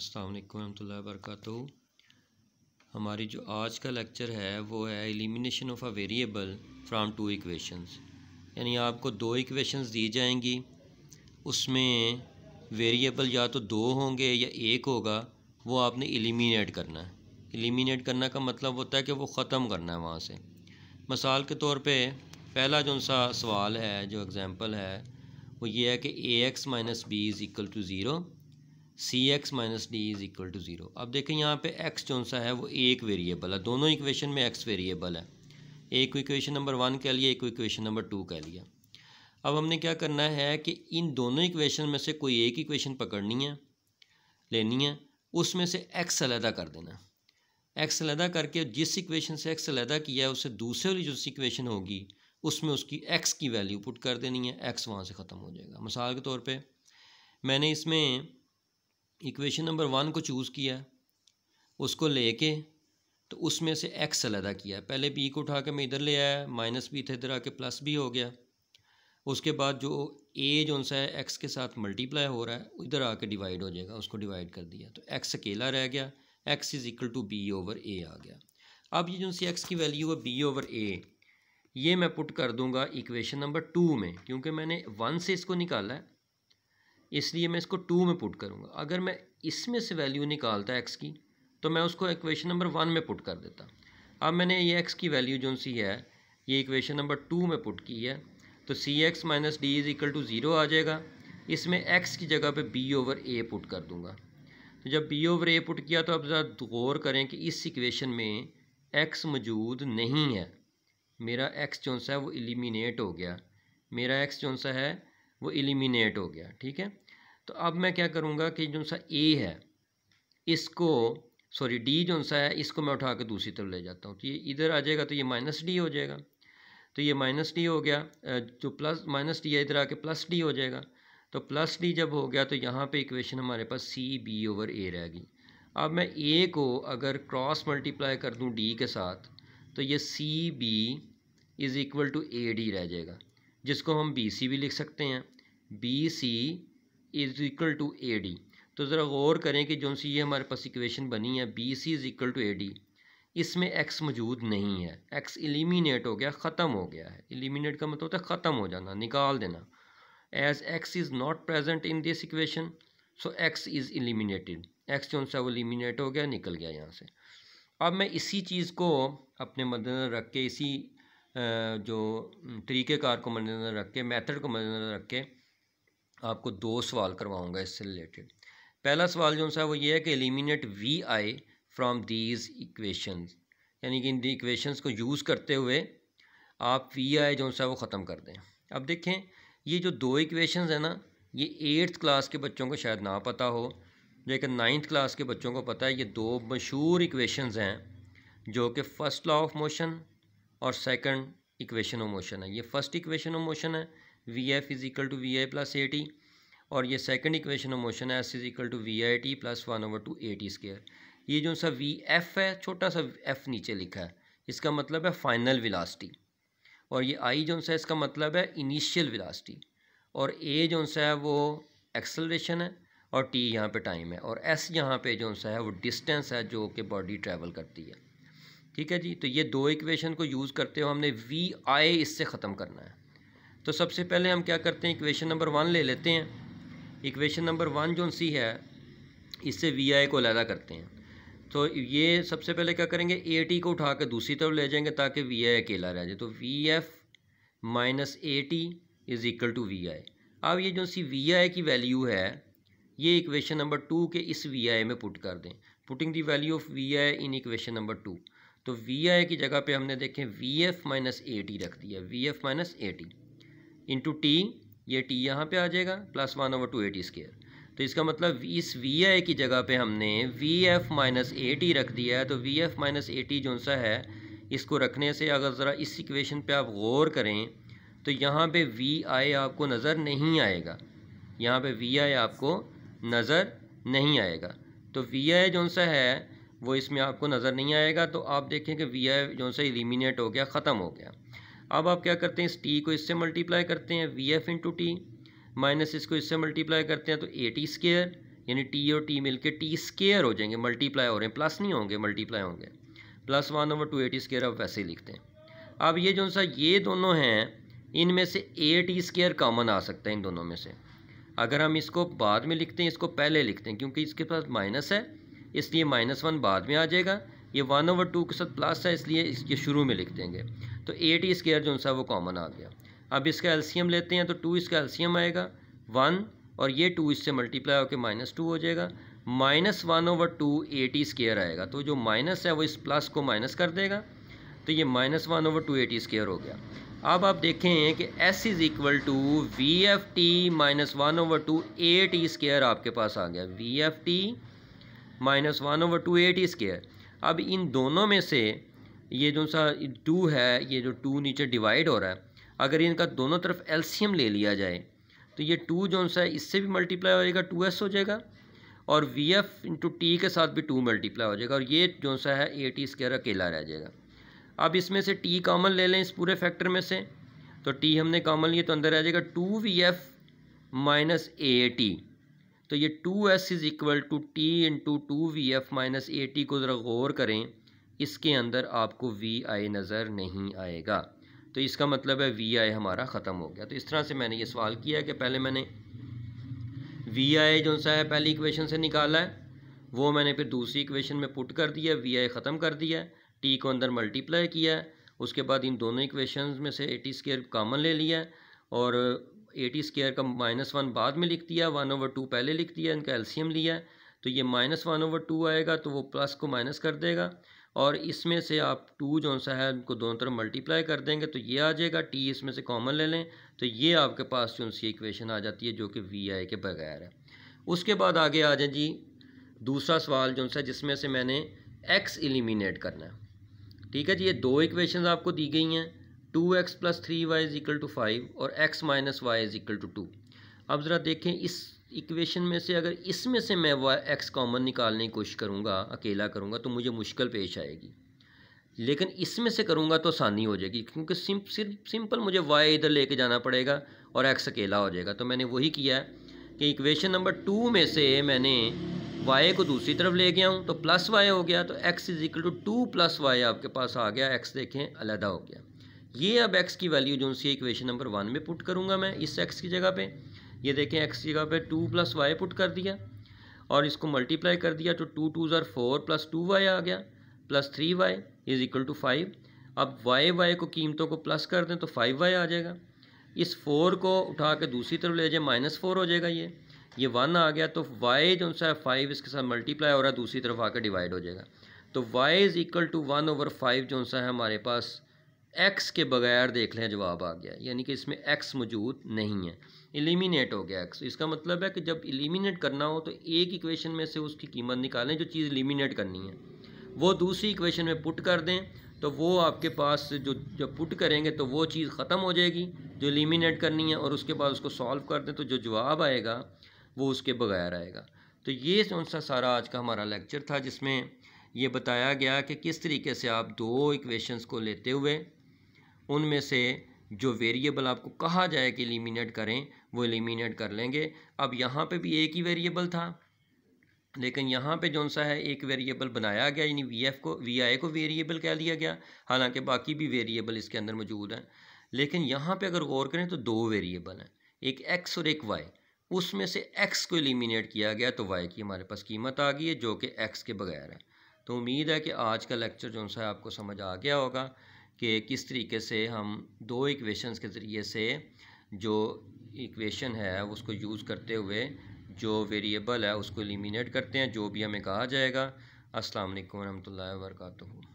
अस्सलाम वालेकुम वरक हमारी जो आज का लेक्चर है वो है elimination of a variable from two equations यानी आपको दो इक्वेशंस दी जाएंगी उसमें वेरिएबल या तो दो होंगे या एक होगा वो आपने एलिमिनेट करना है एलिमिनेट करना का मतलब होता है कि वो ख़त्म करना है वहाँ से मिसाल के तौर पे पहला जो सा सवाल है जो एग्ज़ाम्पल है वो ये है कि a x minus b is equal to zero c x minus d is equal to zero अब देखें यहाँ पे एक्स जो सा है वो एक वेरिएबल है दोनों इक्वेशन में एक्स वेरिएबल है एक इक्वेशन नंबर वन कह लिया एक इक्वेशन नंबर टू कह लिया अब हमने क्या करना है कि इन दोनों इक्वेशन में से कोई एक इक्वेशन पकड़नी है लेनी है उसमें से एक्स अलहदा कर देना एक्स अलहदा करके जिस इक्वेशन से एक्स अलहदा किया है उसे दूसरे वाली जो इक्वेशन होगी उसमें उसकी एक्स की वैल्यू पुट कर देनी है एक्स वहाँ से ख़त्म हो जाएगा मिसाल के तौर पर मैंने इसमें इक्वेशन नंबर वन को चूज़ किया उसको लेके तो उसमें से एक्स अलहदा किया पहले बी को उठा के मैं इधर ले आया माइनस भी था इधर आके प्लस भी हो गया उसके बाद जो ए जो सा है एक्स के साथ मल्टीप्लाई हो रहा है इधर आके डिवाइड हो जाएगा उसको डिवाइड कर दिया तो एक्स अकेला रह गया x is equal to b over a आ गया अब ये जो सी एक्स की वैल्यू है बी ओवर ए ये मैं पुट कर दूंगा इक्वेशन नंबर टू में क्योंकि मैंने वन से इसको निकाला है इसलिए मैं इसको टू में पुट करूँगा अगर मैं इसमें से वैल्यू निकालता एक्स की तो मैं उसको इक्वेशन नंबर वन में पुट कर देता अब मैंने ये एक्स की वैल्यू जो सी है ये इक्वेशन नंबर टू में पुट की है तो c x minus d is equal to zero आ जाएगा इसमें एक्स की जगह पे बी ओवर ए पुट कर दूंगा तो जब बी ओवर ए पुट किया तो अब ज़रा गौर करें कि इस इक्वेशन में एक्स मौजूद नहीं है मेरा एक्स जो सा है वो एलिमिनेट हो गया मेरा एक्स जो सा है वो एलिमिनेट हो गया ठीक है तो अब मैं क्या करूँगा कि जो सा ए है इसको सॉरी डी जो सा है इसको मैं उठा के दूसरी तरफ ले जाता हूँ तो ये इधर आ जाएगा तो ये माइनस डी हो जाएगा तो ये माइनस डी हो गया जो प्लस माइनस डी है इधर आके प्लस डी हो जाएगा तो प्लस डी जब हो गया तो यहाँ पे इक्वेशन हमारे पास सी बी ओवर ए रहेगी अब मैं ए को अगर क्रॉस मल्टीप्लाई कर दूँ डी के साथ तो ये c b is equal to a d रह जाएगा जिसको हम बी सी भी लिख सकते हैं b c is equal to a d तो ज़रा गौर करें कि जो सी ये हमारे पास इक्वेशन बनी है b c is equal to a d इसमें एक्स मौजूद नहीं है एक्स एलिमिनेट हो गया ख़त्म हो गया है एलिमिनेट का मतलब होता है ख़त्म हो जाना निकाल देना as x is not present in this equation so x is eliminated x जो सा वो एलिमिनेट हो गया निकल गया यहाँ से अब मैं इसी चीज़ को अपने मद्देनज़र रख के इसी जो तरीक़ेकार को मद्देनज़र रख के मैथड को मद्देनज़र रख के आपको दो सवाल करवाऊँगा इससे रिलेटेड पहला सवाल जो सा वो ये है कि eliminate v i from these equations यानी कि इन इक्वेशंस को यूज़ करते हुए आप वी आई जो सा वो ख़त्म कर दें अब देखें ये जो दो इक्वेशंस हैं ना ये एट्थ क्लास के बच्चों को शायद ना पता हो लेकिन नाइन्थ क्लास के बच्चों को पता है ये दो मशहूर इक्वेशंस हैं जो कि फ़र्स्ट लॉ ऑफ मोशन और सेकंड इक्वेशन ऑफ मोशन है ये फ़र्स्ट इक्वेशन ऑफ मोशन है v f is equal to v i plus a t और ये सेकंड इक्वेशन ऑफ मोशन है s is equal to v i t plus one over two a t square ये जो सा V F है छोटा सा एफ नीचे लिखा है इसका मतलब है फाइनल विलासिटी और ये आई जो सा इसका मतलब है इनिशियल विलासिटी और ए जो सा है वो एक्सलरेशन है और टी यहाँ पे टाइम है और एस यहाँ पे जो सा है वो डिस्टेंस है जो कि बॉडी ट्रैवल करती है ठीक है जी तो ये दो इक्वेशन को यूज़ करते हुए हमने वी आई इससे ख़त्म करना है तो सबसे पहले हम क्या करते हैं इक्वेशन नंबर वन ले लेते हैं इक्वेशन नंबर वन जो सी है इससे वी आई को अलहदा करते हैं तो ये सबसे पहले क्या करेंगे ए टी को उठा कर दूसरी तरफ ले जाएंगे ताकि वी आई अकेला रह जाए तो v f minus a t is equal to v i अब ये जो सी वी आई की वैल्यू है ये इक्वेशन नंबर टू के इस वी आई में पुट कर दें putting the value of v i in equation number two तो वी आई की जगह पे हमने देखें v f minus a t रख दिया v f minus a t into t ये टी यहाँ पे आ जाएगा plus one over two a t square तो इसका मतलब इस वी आई की जगह पे हमने v f minus a t रख दिया है तो v f minus a t जो सा है इसको रखने से अगर ज़रा इस इक्वेशन पे आप गौर करें तो यहाँ पे वी आई आपको नज़र नहीं आएगा यहाँ पे वी आई आपको नज़र नहीं आएगा तो वी आई जो सा है वो इसमें आपको नज़र नहीं आएगा तो आप देखें कि वी आई जो सा इलिमिनेट हो गया ख़त्म हो गया अब आप क्या करते हैं इस टी को इससे मल्टीप्लाई करते हैं v f into t minus इसको इससे मल्टीप्लाई करते हैं तो ए टी स्केयर यानी टी और टी मिलके टी स्केयर हो जाएंगे मल्टीप्लाई हो रहे हैं प्लस नहीं होंगे मल्टीप्लाई होंगे plus one over two a t square आप वैसे ही लिखते हैं अब ये जो सा ये दोनों हैं इनमें से ए टी स्केयर कॉमन आ सकता है इन दोनों में से अगर हम इसको बाद में लिखते हैं इसको पहले लिखते हैं क्योंकि इसके पास माइनस है इसलिए माइनस वन बाद में आ जाएगा ये वन ओवर टू के साथ प्लस है इसलिए इसके शुरू में लिख देंगे तो ए टी स्केयर जो सा वो कॉमन आ गया अब इसका एल्सीयम लेते हैं तो टू इसका एल्सीयम आएगा वन और ये टू इससे मल्टीप्लाई होकर माइनस टू हो जाएगा minus one over two a t square आएगा तो जो माइनस है वो इस प्लस को माइनस कर देगा तो ये minus one over two a t square हो गया अब आप देखें कि s is equal to v f t minus one over two a t square आपके पास आ गया v f t minus one over two a t square अब इन दोनों में से ये जो सा टू है ये जो टू नीचे डिवाइड हो रहा है अगर इनका दोनों तरफ एल्सीम ले लिया जाए तो ये टू जो सा है इससे भी मल्टीप्लाई हो जाएगा टू एस हो जाएगा और वी एफ इंटू टी के साथ भी टू मल्टीप्लाई हो जाएगा और ये जो सा है ए टी स्केयर अकेला रह जाएगा अब इसमें से टी कॉमन ले लें इस पूरे फैक्टर में से तो टी हमने कॉमन लिए तो अंदर रह जाएगा two v f minus a t तो ये two s is equal to t into two v f minus a t को ज़रा गौर करें इसके अंदर आपको वी आई नज़र नहीं आएगा तो इसका मतलब है वी आई हमारा ख़त्म हो गया तो इस तरह से मैंने ये सवाल किया कि पहले मैंने वी आई जो सा है पहली इक्वेशन से निकाला है वो मैंने फिर दूसरी इक्वेशन में पुट कर दिया वी आई ख़त्म कर दिया टी को अंदर मल्टीप्लाई किया उसके बाद इन दोनों इक्वेशन में से एटी स्केयर कामन ले लिया और एटी स्केयर का माइनस वन बाद में लिख दिया वन ओवर टू पहले लिख दिया इनका एल्सीयम लिया है तो ये माइनस वन ओवर टू आएगा तो वो प्लस को माइनस कर देगा और इसमें से आप टू जो सा है उनको दोनों तरफ मल्टीप्लाई कर देंगे तो ये आ जाएगा टी इसमें से कॉमन ले लें तो ये आपके पास जो सी इक्वेशन आ जाती है जो कि वी आई के बगैर है उसके बाद आगे आ जाए जी दूसरा सवाल जो सा जिसमें से मैंने एक्स एलिमिनेट करना है ठीक है जी ये दो इक्वेशन आपको दी गई हैं two x plus three y is equal to five और x minus y is equal to two अब ज़रा देखें इस इक्वेशन में से अगर इसमें से मैं वाई एक्स कॉमन निकालने की कोशिश करूँगा अकेला करूँगा तो मुझे मुश्किल पेश आएगी लेकिन इसमें से करूँगा तो आसानी हो जाएगी क्योंकि सिर्फ सिर्फ सिंपल मुझे वाई इधर लेके जाना पड़ेगा और एक्स अकेला हो जाएगा तो मैंने वही किया है कि इक्वेशन नंबर टू में से मैंने वाई को दूसरी तरफ ले गया हूँ तो प्लस वाई हो गया तो x is equal to two plus y आपके पास आ गया एक्स देखें अलहदा हो गया ये अब एक्स की वैल्यू जो सी इक्वेशन नंबर वन में पुट करूँगा मैं इस एक्स की जगह पर ये देखें एक्स की जगह पर टू प्लस वाई पुट कर दिया और इसको मल्टीप्लाई कर दिया तो टू टू जर फोर प्लस टू वाई आ गया plus three y is equal to five अब वाई वाई को कीमतों को प्लस कर दें तो फाइव वाई आ जाएगा इस फोर को उठा के दूसरी तरफ ले जाए माइनस फोर हो जाएगा ये ये वन आ गया तो वाई जो सा फाइव इसके साथ मल्टीप्लाई हो रहा है दूसरी तरफ आकर डिवाइड हो जाएगा तो y is equal to one over five जो सा है हमारे पास एक्स के बगैर देख लें जवाब आ गया यानी कि इसमें एक्स मौजूद नहीं है एलिमिनेट हो गया एक्स इसका मतलब है कि जब एलिमिनेट करना हो तो एक इक्वेशन में से उसकी कीमत निकालें जो चीज़ एलिमिनेट करनी है वो दूसरी इक्वेशन में पुट कर दें तो वो आपके पास जो जब पुट करेंगे तो वो चीज़ ख़त्म हो जाएगी जो एलिमिनेट करनी है और उसके बाद उसको सॉल्व कर दें तो जो जवाब आएगा वो उसके बगैर आएगा तो ये कौन सा सारा आज का हमारा लेक्चर था जिसमें ये बताया गया कि किस तरीके से आप दो इक्वेशंस को लेते हुए उनमें से जो वेरिएबल आपको कहा जाए कि एलिमिनेट करें वो एलिमिनेट कर लेंगे अब यहाँ पे भी एक ही वेरिएबल था लेकिन यहाँ पे जौन सा है एक वेरिएबल बनाया गया यानी वी एफ को वी आई को वेरिएबल कह दिया गया हालांकि बाकी भी वेरिएबल इसके अंदर मौजूद हैं लेकिन यहाँ पे अगर गौर करें तो दो वेरिएबल हैं एक एक्स और एक वाई उसमें से एक्स को एलिमिनेट किया गया तो वाई की हमारे पास कीमत आ गई है जो कि एक्स के बगैर है तो उम्मीद है कि आज का लेक्चर जो सा आपको समझ आ गया होगा कि किस तरीके से हम दो इक्वेशंस के ज़रिए से जो इक्वेशन है उसको यूज़ करते हुए जो वेरिएबल है उसको एलिमिनेट करते हैं जो भी हमें कहा जाएगा अस्सलाम वालेकुम वरहमतुल्लाहि